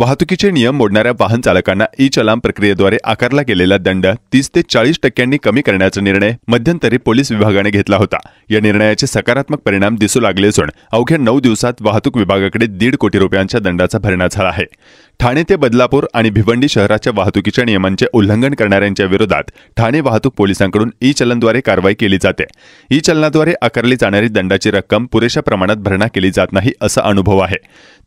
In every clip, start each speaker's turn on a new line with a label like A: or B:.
A: वाहतुकीचे नियम मोडणाऱ्या वाहन चालकांना ई चलाम प्रक्रियेद्वारे आकारला गेलेला दंड तीस ते चाळीस टक्क्यांनी कमी करण्याचा निर्णय मध्यंतरी पोलीस विभागाने घेतला होता या निर्णयाचे सकारात्मक परिणाम दिसू लागले असून अवघ्या नऊ दिवसात वाहतूक विभागाकडे दीड कोटी रुपयांच्या दंडाचा भरणा झाला आहे ठाणे ते बदलापूर आणि भिवंडी शहराच्या वाहतुकीच्या नियमांचे उल्लंघन करणाऱ्यांच्या विरोधात ठाणे वाहतूक पोलिसांकडून ई चलनद्वारे कारवाई केली जाते ई चलनाद्वारे आकारली जाणारी दंडाची रक्कम पुरेशा प्रमाणात भरणा केली जात नाही असा अनुभव आहे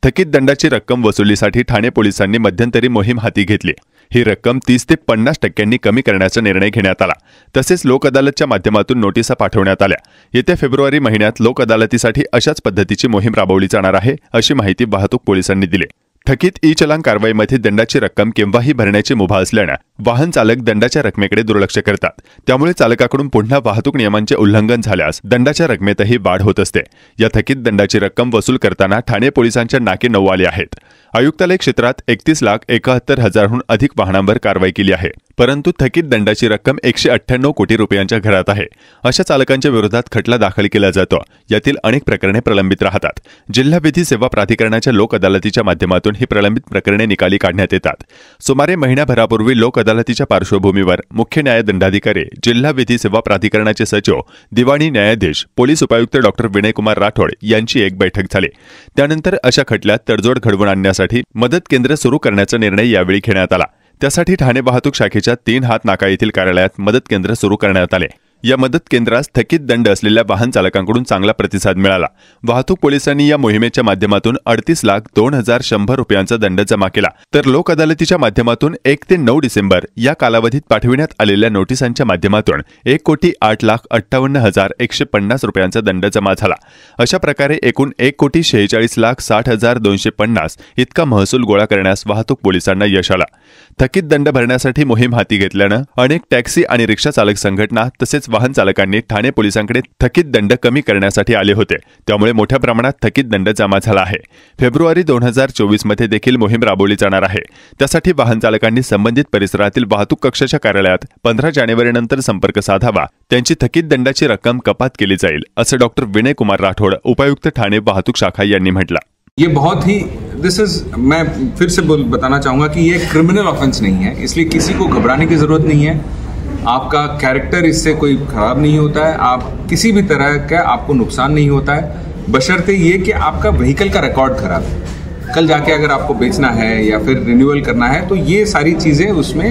A: थकीत दंडाची रक्कम वसुलीसाठी ठाणे पोलिसांनी मध्यंतरी मोहीम हाती घेतली ही रक्कम तीस ते पन्नास टक्क्यांनी कमी करण्याचा निर्णय घेण्यात आला तसेच लोक अदालतच्या माध्यमातून नोटिसा पाठवण्यात आल्या येत्या फेब्रुवारी महिन्यात लोक अदालतीसाठी अशाच पद्धतीची मोहीम राबवली जाणार आहे अशी माहिती वाहतूक पोलिसांनी दिली थकीत ई चलान कारवाईमध्ये दंडाची रक्कम केव्हाही भरण्याची मुभा असल्याने वाहन चालक दंडाच्या रकमेकडे दुर्लक्ष करतात त्यामुळे चालकाकडून पुन्हा वाहतूक नियमांचे उल्लंघन झाल्यास दंडाच्या रकमेतही वाढ होत असते या थकीत दंडाची रक्कम वसूल करताना ठाणे पोलिसांच्या नाके नऊ आले आहेत आयुक्तालय क्षेत्रात एकतीस लाख एकाहत्तर हजारहून अधिक वाहनांवर कारवाई केली आहे परंतु थकीत दंडाची रक्कम एकशे अठ्ठ्याण्णव कोटी रुपयांच्या घरात आहे अशा चालकांच्या विरोधात खटला दाखल केला जातो यातील अनेक प्रकरणे प्रलंबित राहतात जिल्हा विधी सेवा प्राधिकरणाच्या लोक अदालतीच्या माध्यमातून ही प्रलंबित प्रकरणे निकाली काढण्यात येतात सुमारे महिन्याभरापूर्वी लोक अदालतीच्या पार्श्वभूमीवर मुख्य न्यायदंडाधिकारी जिल्हा विधी सेवा प्राधिकरणाचे सचिव दिवाणी न्यायाधीश पोलीस उपायुक्त डॉक्टर विनयकुमार राठोड यांची एक बैठक झाली त्यानंतर अशा खटल्यात तडजोड घडवून आणण्यासाठी मदत केंद्र सुरू करण्याचा निर्णय यावेळी घेण्यात आला त्यासाठी ठाणे वाहतूक शाखेच्या तीन हात नाका येथील कार्यालयात मदत केंद्र सुरू करण्यात आले या मदत केंद्रास थकीत दंड असलेल्या वाहन चालकांकडून चांगला प्रतिसाद मिळाला वाहतूक पोलिसांनी या मोहिमेच्या माध्यमातून अडतीस लाख दोन हजार शंभर रुपयांचा दंड जमा केला तर लोक अदालतीच्या माध्यमातून एक ते नऊ डिसेंबर या कालावधीत पाठविण्यात आलेल्या नोटिसांच्या माध्यमातून एक कोटी आठ लाख अठ्ठावन्न हजार एकशे पन्नास रुपयांचा दंड जमा झाला अशा प्रकारे एकूण एक कोटी शेहेचाळीस लाख साठ हजार दोनशे पन्नास इतका महसूल गोळा करण्यास वाहतूक पोलिसांना यश आला थकीत दंड भरण्यासाठी मोहीम हाती घेतल्यानं अनेक टॅक्सी आणि रिक्षा चालक संघटना तसेच बरेच वाहन चालकांनी ठाणे पोलिसांकडे थकीत दंड कमी करण्यासाठी आले होते त्यामुळे मोठ्या प्रमाणात थकीत दंड जमा झाला आहे फेब्रुवारी दोन हजार चोवीसमध्ये देखील मोहीम राबवली जाणार आहे त्यासाठी वाहन चालकांनी संबंधित परिसरातील वाहतूक कक्षाच्या कार्यालयात पंधरा नंतर संपर्क साधावा त्यांची थकीत दंडाची रक्कम कपात केली जाईल असं डॉक्टर विनय कुमार राठोड उपायुक्त ठाणे वाहतूक शाखा यांनी म्हटलं
B: ये बहुत ही दिस इज मैं फिर से बताना चाहूंगा कि ये क्रिमिनल ऑफेंस नहीं है इसलिए किसी को घबराने की जरूरत नहीं है आपका कैरेक्टर इससे कोई खराब नहीं होता है आप किसी भी तरह का आपको नुकसान नहीं होता है बशर्ते ये कि आपका व्हीकल का रिकॉर्ड खराब है कल जाके अगर आपको बेचना है या फिर रिन्यूअल करना है तो ये सारी चीज़ें उसमें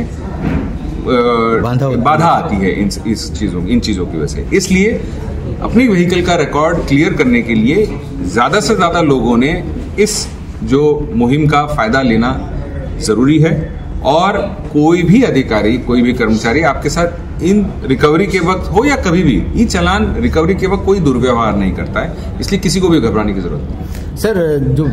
B: बाधा आती है इन इस चीज़ों इन चीज़ों की वजह से इसलिए अपनी व्हीकल का रिकॉर्ड क्लियर करने के लिए ज़्यादा से ज़्यादा लोगों ने इस जो मुहिम का फ़ायदा लेना ज़रूरी है और कोई भी अधिकारी कोई भी कर्मचारी आपके साथ इन रिकवरी के वक्त हो या कभी भी ये चलान रिकवरी के वक्त कोई दुर्व्यवहार नहीं करता है इसलिए किसी को भी घबराने की जरूरत नहीं सर जो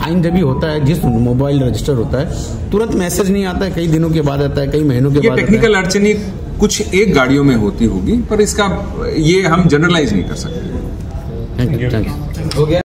B: फाइन जब भी होता है जिस मोबाइल रजिस्टर होता है तुरंत मैसेज नहीं आता है कई दिनों के बाद आता है कई महीनों के बाद टेक्निकल अड़चनी कुछ एक गाड़ियों में होती होगी पर इसका ये हम जनरलाइज नहीं कर सकते थैंक यू हो गया